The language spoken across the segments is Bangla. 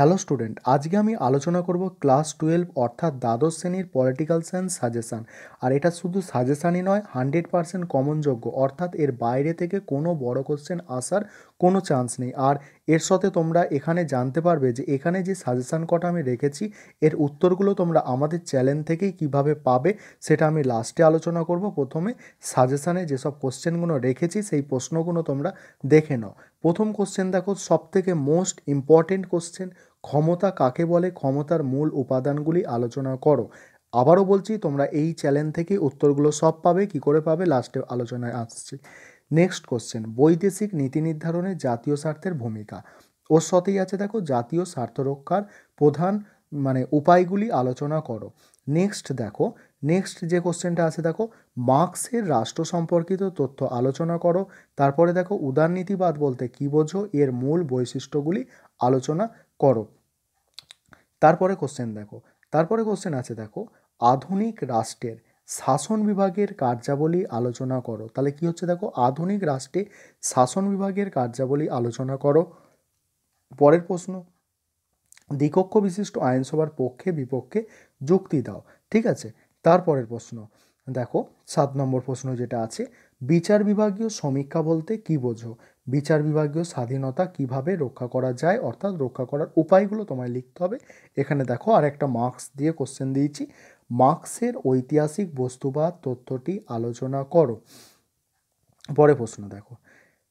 হ্যালো স্টুডেন্ট আজকে আমি আলোচনা করব ক্লাস টুয়েলভ অর্থাৎ দ্বাদশ শ্রেণীর পলিটিক্যাল সায়েন্স সাজেশান আর এটা শুধু সাজেশানই নয় হান্ড্রেড পারসেন্ট কমনযোগ্য অর্থাৎ এর বাইরে থেকে কোনো বড় কোশ্চেন আসার কোনো চান্স নেই আর এর সাথে তোমরা এখানে জানতে পারবে যে এখানে যে সাজেশান কটা আমি রেখেছি এর উত্তরগুলো তোমরা আমাদের চ্যালেঞ্জ থেকেই কিভাবে পাবে সেটা আমি লাস্টে আলোচনা করব প্রথমে সাজেশানে যেসব কোশ্চেনগুলো রেখেছি সেই প্রশ্নগুলো তোমরা দেখে নাও প্রথম কোশ্চেন দেখো সবথেকে মোস্ট ইম্পর্টেন্ট কোশ্চেন ক্ষমতা কাকে বলে ক্ষমতার মূল উপাদানগুলি আলোচনা করো আবারও বলছি তোমরা এই চ্যানেল থেকে উত্তরগুলো সব পাবে কি করে পাবে লাস্টে আলোচনায় আসছি নেক্সট কোশ্চেন বৈদেশিক নীতি নির্ধারণে জাতীয় স্বার্থের ভূমিকা ওর সাথেই আছে দেখো জাতীয় স্বার্থ রক্ষার প্রধান মানে উপায়গুলি আলোচনা করো নেক্সট দেখো নেক্সট যে কোশ্চেনটা আছে দেখো মার্ক্সের রাষ্ট্র সম্পর্কিত তথ্য আলোচনা করো তারপরে দেখো উদারনীতিবাদ বলতে কী বোঝো এর মূল বৈশিষ্ট্যগুলি আলোচনা করো তারপরে কোশ্চেন দেখো তারপরে কোশ্চেন আছে দেখো আধুনিক রাষ্ট্রের শাসন বিভাগের কার্যাবলী আলোচনা করো তাহলে কি হচ্ছে দেখো আধুনিক রাষ্ট্রে শাসন বিভাগের কার্যাবলী আলোচনা করো পরের প্রশ্ন দ্বিকক্ষ বিশিষ্ট আইনসভার পক্ষে বিপক্ষে যুক্তি দাও ঠিক আছে তারপরের প্রশ্ন দেখো সাত নম্বর প্রশ্ন যেটা আছে বিচার বিভাগীয় সমীক্ষা বলতে কি বোঝো বিচার বিভাগীয় স্বাধীনতা কিভাবে রক্ষা করা যায় অর্থাৎ রক্ষা করার উপায়গুলো তোমায় লিখতে হবে এখানে দেখো আর একটা মার্কস দিয়ে কোশ্চেন দিয়েছি মার্কসের ঐতিহাসিক বস্তুবাদ তথ্যটি আলোচনা করো পরে প্রশ্ন দেখো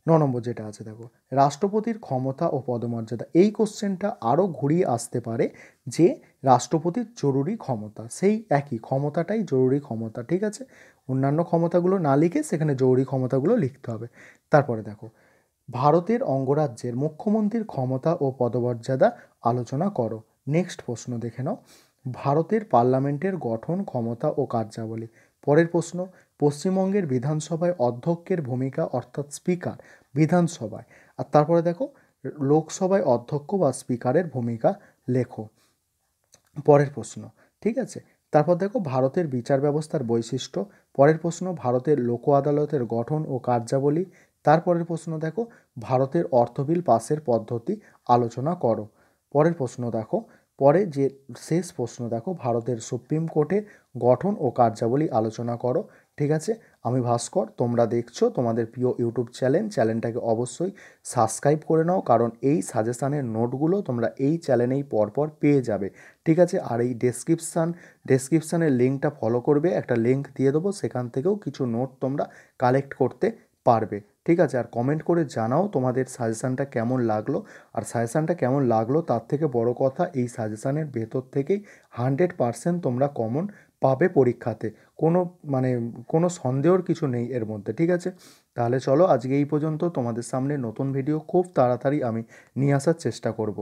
ন নম্বর যেটা আছে দেখো রাষ্ট্রপতির ক্ষমতা ও পদমর্যাদা এই কোশ্চেনটা আরও ঘুরিয়ে আসতে পারে যে রাষ্ট্রপতির জরুরি ক্ষমতা সেই একই ক্ষমতাটাই জরুরি ক্ষমতা ঠিক আছে অন্যান্য ক্ষমতাগুলো না লিখে সেখানে জরুরি ক্ষমতাগুলো লিখতে হবে তারপরে দেখো ভারতের অঙ্গরাজ্যের মুখ্যমন্ত্রীর ক্ষমতা ও পদমর্যাদা আলোচনা করো নেক্সট প্রশ্ন দেখে নাও ভারতের পার্লামেন্টের গঠন ক্ষমতা ও কার্যাবলী পরের প্রশ্ন পশ্চিমবঙ্গের বিধানসভায় অধ্যক্ষের ভূমিকা অর্থাৎ স্পিকার বিধানসভায় আর তারপরে দেখো লোকসভায় অধ্যক্ষ বা স্পিকারের ভূমিকা লেখো পরের প্রশ্ন ঠিক আছে তারপর দেখো ভারতের বিচার ব্যবস্থার বৈশিষ্ট্য পরের প্রশ্ন ভারতের লোক আদালতের গঠন ও কার্যাবলী তারপরের প্রশ্ন দেখো ভারতের অর্থবিল পাসের পদ্ধতি আলোচনা করো পরের প্রশ্ন দেখো পরে যে শেষ প্রশ্ন দেখো ভারতের সুপ্রিম কোর্টে গঠন ও কার্যাবলী আলোচনা করো ঠিক আছে আমি ভাস্কর তোমরা দেখছো তোমাদের প্রিয় ইউটিউব চ্যানেল চ্যানেলটাকে অবশ্যই সাবস্ক্রাইব করে নাও কারণ এই সাজেশানের নোটগুলো তোমরা এই চ্যানেলেই পরপর পেয়ে যাবে ঠিক আছে আর এই ডেসক্রিপশান ডেসক্রিপশানের লিঙ্কটা ফলো করবে একটা লিঙ্ক দিয়ে দেবো সেখান থেকেও কিছু নোট তোমরা কালেক্ট করতে পারবে ঠিক আছে আর কমেন্ট করে জানাও তোমাদের সাজেশানটা কেমন লাগলো আর সাজেশানটা কেমন লাগলো তার থেকে বড় কথা এই সাজেশানের ভেতর থেকেই হানড্রেড পারসেন্ট তোমরা কমন পাবে পরীক্ষাতে কোনো মানে কোনো সন্দেহর কিছু নেই এর মধ্যে ঠিক আছে তাহলে চলো আজকে এই পর্যন্ত তোমাদের সামনে নতুন ভিডিও খুব তাড়াতাড়ি আমি নিয়ে আসার চেষ্টা করব